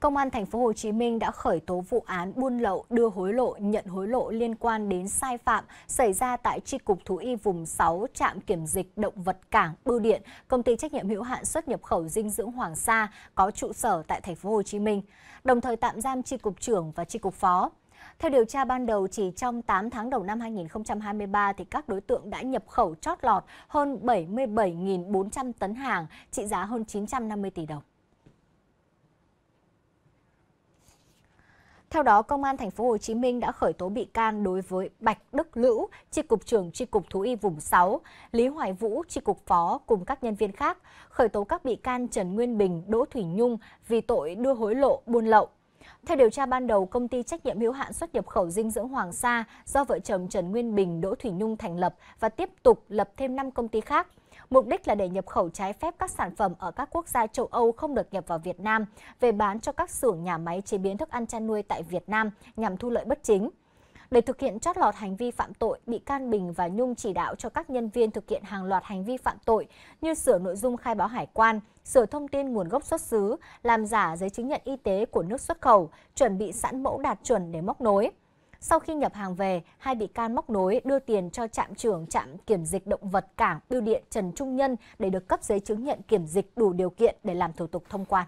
Công an thành phố Hồ Chí Minh đã khởi tố vụ án buôn lậu, đưa hối lộ, nhận hối lộ liên quan đến sai phạm xảy ra tại tri cục thú y vùng 6 trạm kiểm dịch động vật cảng Bưu điện, công ty trách nhiệm hữu hạn xuất nhập khẩu dinh dưỡng Hoàng Sa có trụ sở tại thành phố Hồ Chí Minh, đồng thời tạm giam tri cục trưởng và tri cục phó. Theo điều tra ban đầu, chỉ trong 8 tháng đầu năm 2023, thì các đối tượng đã nhập khẩu chót lọt hơn 77.400 tấn hàng, trị giá hơn 950 tỷ đồng. Theo đó, Công an thành phố Hồ Chí Minh đã khởi tố bị can đối với Bạch Đức Lữ, tri cục trưởng tri cục thú y vùng 6, Lý Hoài Vũ, tri cục phó cùng các nhân viên khác, khởi tố các bị can Trần Nguyên Bình, Đỗ Thủy Nhung vì tội đưa hối lộ, buôn lậu. Theo điều tra ban đầu, công ty trách nhiệm hữu hạn xuất nhập khẩu dinh dưỡng Hoàng Sa do vợ chồng Trần Nguyên Bình, Đỗ Thủy Nhung thành lập và tiếp tục lập thêm 5 công ty khác mục đích là để nhập khẩu trái phép các sản phẩm ở các quốc gia châu Âu không được nhập vào Việt Nam về bán cho các xưởng nhà máy chế biến thức ăn chăn nuôi tại Việt Nam nhằm thu lợi bất chính. Để thực hiện chót lọt hành vi phạm tội, bị can Bình và Nhung chỉ đạo cho các nhân viên thực hiện hàng loạt hành vi phạm tội như sửa nội dung khai báo hải quan, sửa thông tin nguồn gốc xuất xứ, làm giả giấy chứng nhận y tế của nước xuất khẩu, chuẩn bị sẵn mẫu đạt chuẩn để móc nối. Sau khi nhập hàng về, hai bị can móc nối đưa tiền cho trạm trưởng trạm kiểm dịch động vật cảng Biêu điện Trần Trung Nhân để được cấp giấy chứng nhận kiểm dịch đủ điều kiện để làm thủ tục thông quan.